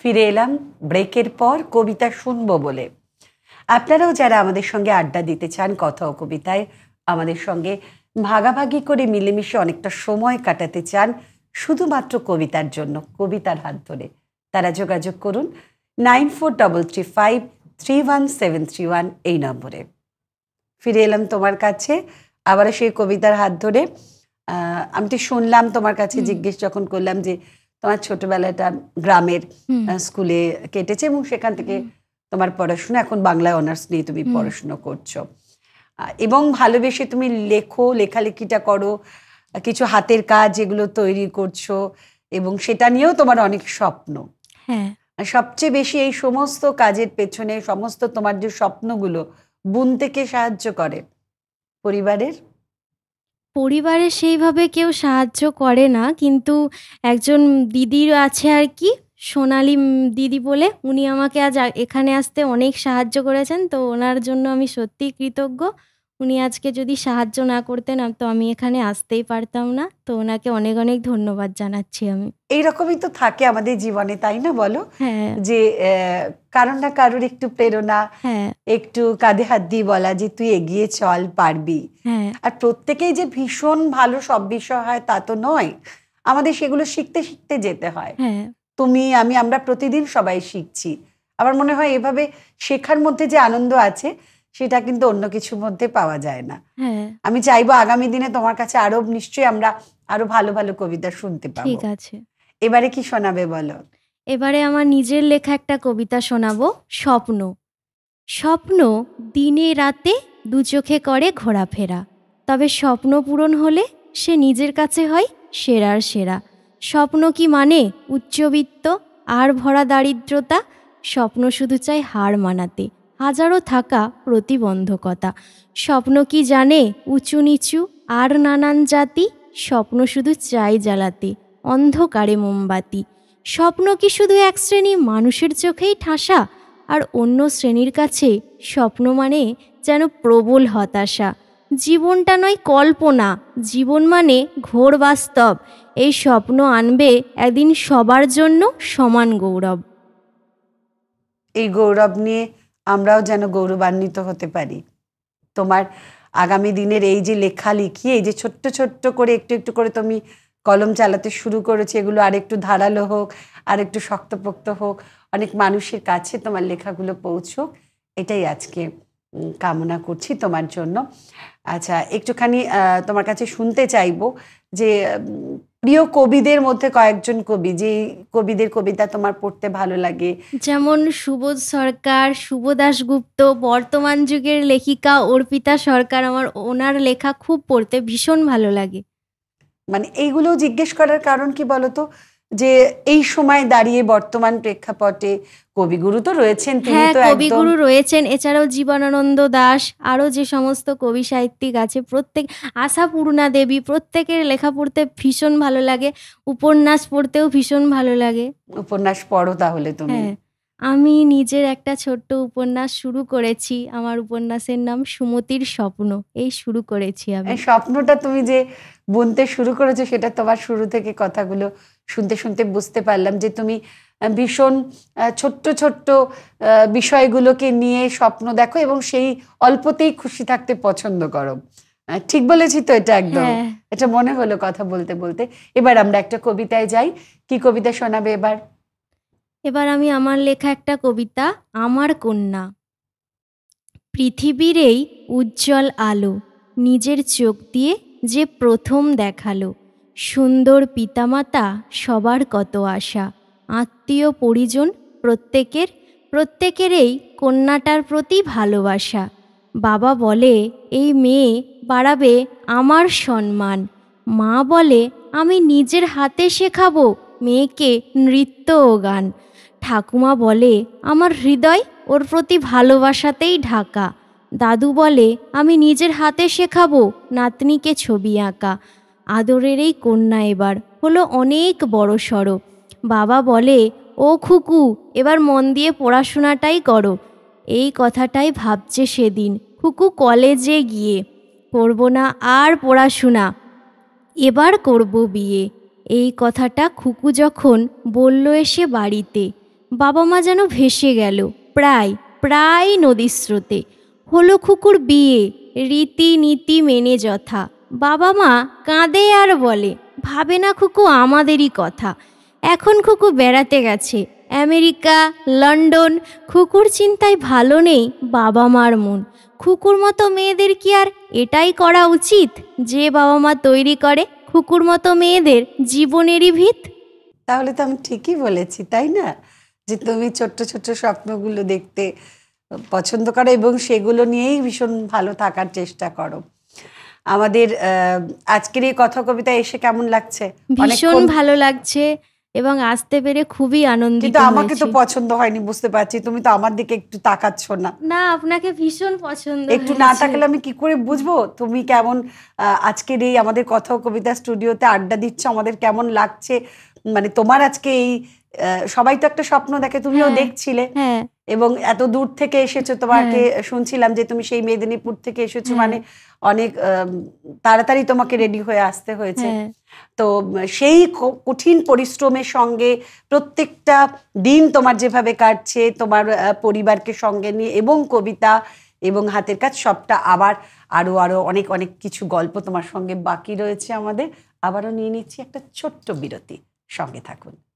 ফিরে এলাম ব্রেকের পর কবিতা শুনবো বলে আপনারাও যারা আমাদের সঙ্গে আড্ডা দিতে চান কথা ও কবিতায় আমাদের সঙ্গে ভাগাভাগি করে মিলেমিশে অনেকটা সময় কাটাতে চান শুধুমাত্র কবিতার জন্য কবিতার হাত ধরে তারা যোগাযোগ করুন nine four double three five three one seven three one এই নম্বরে ফিরে এলাম তোমার কাছে আবারও সেই কবিতার হাত ধরে আমি তো শুনলাম তোমার কাছে জিজ্ঞেস যখন করলাম যে তোমার ছোটবেলাটা গ্রামের স্কুলে কেটেছে এবং সেখান থেকে তোমার পড়াশোনা এখন বাংলায় অনার্স নিয়ে তুমি পড়াশুনো করছো এবং ভালোবেসে তুমি লেখো লেখালেখিটা করো কিছু হাতের কাজ এগুলো তৈরি করছো এবং সেটা নিয়েও তোমার অনেক স্বপ্ন হ্যাঁ সবচেয়ে বেশি এই সমস্ত কাজের পেছনে সমস্ত তোমার যে স্বপ্নগুলো বুনতে কে সাহায্য করে পরিবারের পরিবারে সেইভাবে কেউ সাহায্য করে না। কিন্তু একজন দিদির আছে আর কি সোনালী দিদি বলে। উনি আমাকে আজ এখানে আসতে অনেক সাহায্য করেছেন। তো ওনার জন্য আমি সত্যিই কৃতজ্ঞ। উনি আজকে যদি সাহায্য না করতেন তো আমি এখানে আসতেই পারতাম না তো ওনাকে অনেক অনেক ধন্যবাদ জানাচ্ছি আমি এইরকমই তো থাকে আমাদের জীবনে তাই না বলো হ্যাঁ। যে কারণ না কারোর একটু প্রেরণা হ্যাঁ। একটু কাঁধে হাত দিয়ে বলা যে তুই এগিয়ে চল পারবি হ্যাঁ। আর প্রত্যেকেই যে ভীষণ ভালো সব বিষয় হয় তা তো নয় আমাদের সেগুলো শিখতে শিখতে যেতে হয় তুমি আমি আমরা প্রতিদিন সবাই শিখছি আমার মনে হয় এভাবে শেখার মধ্যে যে আনন্দ আছে সেটা কিন্তু অন্য কিছুর মধ্যে পাওয়া যায় না হ্যাঁ। আমি চাইবো আগামী দিনে তোমার কাছে আরো নিশ্চয়ই আমরা আরো ভালো ভালো কবিতা শুনতে পাবো ঠিক আছে এবারে কি শোনাবে বলো এবারে আমার নিজের লেখা একটা কবিতা শোনাবো স্বপ্ন স্বপ্ন দিনে রাতে দু চোখে করে ঘোরাফেরা তবে স্বপ্ন পূরণ হলে সে নিজের কাছে হয় সেরার সেরা স্বপ্ন কি মানে উচ্চবিত্ত আর ভরা দারিদ্রতা স্বপ্ন শুধু চায় হার মানাতে হাজারো থাকা প্রতিবন্ধকতা স্বপ্ন কি জানে উঁচু নিচু আর নানান জাতি স্বপ্ন শুধু চাই জ্বালাতে অন্ধকারে মোমবাতি স্বপ্ন কি শুধু এক শ্রেণী মানুষের চোখেই ঠাসা আর অন্য শ্রেণীর কাছে স্বপ্ন মানে যেন প্রবল হতাশা জীবনটা নয় কল্পনা জীবন মানে ঘোর বাস্তব এই স্বপ্ন আনবে একদিন সবার জন্য সমান গৌরব এই গৌরব নিয়ে আমরাও যেন গৌরবান্বিত হতে পারি তোমার আগামী দিনের এই যে লেখা লিখি এই যে ছোট্ট ছোট্ট করে একটু একটু করে তুমি কলম চালাতে শুরু করেছো এগুলো আর একটু ধারালো হোক আর একটু শক্তপোক্ত হোক অনেক মানুষের কাছে তোমার লেখাগুলো পৌঁছুক এটাই আজকে কামনা করছি তোমার জন্য আচ্ছা একটুখানি তোমার কাছে শুনতে চাইব যে প্রিয় কবিদের মধ্যে কয়েকজন কবি যে কবিদের কবিতা তোমার পড়তে ভালো লাগে যেমন সুবোধ সরকার শুভ দাশগুপ্ত বর্তমান যুগের লেখিকা অর্পিতা সরকার আমার ওনার লেখা খুব পড়তে ভীষণ ভালো লাগে মানে এইগুলো জিজ্ঞেস করার কারণ কি বলতো যে এই সময় দাঁড়িয়ে বর্তমান প্রেক্ষাপটে কবিগুরু তো রয়েছেন হ্যাঁ কবিগুরু রয়েছেন এছাড়াও জীবনানন্দ দাস আরও যে সমস্ত কবি সাহিত্যিক আছে প্রত্যেক আশা দেবী প্রত্যেকের লেখা পড়তে ভীষণ ভালো লাগে উপন্যাস পড়তেও ভীষণ ভালো লাগে উপন্যাস পড়ো তাহলে তুমি হ্যাঁ, আমি নিজের একটা ছোট্ট উপন্যাস শুরু করেছি আমার উপন্যাসের নাম সুমতির স্বপ্ন এই শুরু করেছি আমি স্বপ্নটা তুমি যে বুনতে শুরু করেছো সেটা তোমার শুরু থেকে কথাগুলো শুনতে শুনতে বুঝতে পারলাম যে তুমি ভীষণ ছোট্ট ছোট্ট বিষয়গুলোকে নিয়ে স্বপ্ন দেখো এবং সেই অল্পতেই খুশি থাকতে পছন্দ করো ঠিক বলেছি তো এটা একদম হ্যাঁ। এটা মনে হলো কথা বলতে বলতে এবার আমরা একটা কবিতায় যাই কি কবিতা শোনাবে এবার এবার আমি আমার লেখা একটা কবিতা আমার কন্যা পৃথিবীর এই উজ্জ্বল আলো নিজের চোখ দিয়ে যে প্রথম দেখালো সুন্দর পিতামাতা সবার কত আশা আত্মীয় পরিজন প্রত্যেকের প্রত্যেকেরই কন্যাটার প্রতি ভালোবাসা বাবা বলে এই মেয়ে বাড়াবে আমার সম্মান মা বলে আমি নিজের হাতে শেখাবো মেয়েকে নৃত্য ও গান ঠাকুমা বলে আমার হৃদয় ওর প্রতি ভালোবাসাতেই ঢাকা দাদু বলে আমি নিজের হাতে শেখাবো নাতনিকে ছবি আঁকা আদরের এই কন্যা এবার হলো অনেক বড় সড়ো বাবা বলে ও খুকু এবার মন দিয়ে পড়াশোনাটাই করো এই কথাটাই ভাবছে সেদিন খুকু কলেজে গিয়ে করবো না আর পড়াশোনা এবার করব বিয়ে এই কথাটা খুকু যখন বলল এসে বাড়িতে বাবা মা যেন ভেসে গেল প্রায় প্রায় নদীর স্রোতে হলো খুকুর বিয়ে রীতিনীতি মেনে যথা বাবা মা কাঁদে আর বলে ভাবে না খুকু আমাদেরই কথা এখন খুকু বেড়াতে গেছে আমেরিকা লন্ডন খুকুর চিন্তায় ভালো নেই বাবা মার মন খুকুর মতো মেয়েদের কি আর এটাই করা উচিত যে বাবা মা তৈরি করে খুকুর মতো মেয়েদের জীবনেরই ভিত তাহলে তো আমি ঠিকই বলেছি তাই না যে তুমি ছোট্ট ছোট্ট স্বপ্নগুলো দেখতে পছন্দ করো এবং সেগুলো নিয়েই ভীষণ ভালো থাকার চেষ্টা করো আমাদের আজকের এই কথা কবিতা এসে কেমন লাগছে ভীষণ ভালো লাগছে এবং আসতে পেরে খুবই আনন্দিত কিন্তু আমাকে তো পছন্দ হয়নি বুঝতে পারছি তুমি তো আমার দিকে একটু তাকাচ্ছ না না আপনাকে ভীষণ পছন্দ একটু না তাকালে আমি কি করে বুঝবো তুমি কেমন আজকের এই আমাদের কথা কবিতা স্টুডিওতে আড্ডা দিচ্ছ আমাদের কেমন লাগছে মানে তোমার আজকে এই সবাই তো একটা স্বপ্ন দেখে তুমিও হ্যাঁ, দেখছিলে হ্যাঁ এবং এত দূর থেকে এসেছো তোমাকে শুনছিলাম যে তুমি সেই মেদিনীপুর থেকে এসেছো মানে অনেক তাড়াতাড়ি তোমাকে রেডি হয়ে আসতে হয়েছে তো সেই কঠিন পরিশ্রমের সঙ্গে প্রত্যেকটা দিন তোমার যেভাবে কাটছে তোমার পরিবারকে সঙ্গে নিয়ে এবং কবিতা এবং হাতের কাজ সবটা আবার আরো আরো অনেক অনেক কিছু গল্প তোমার সঙ্গে বাকি রয়েছে আমাদের আবারও নিয়ে নিচ্ছি একটা ছোট্ট বিরতি সঙ্গে থাকুন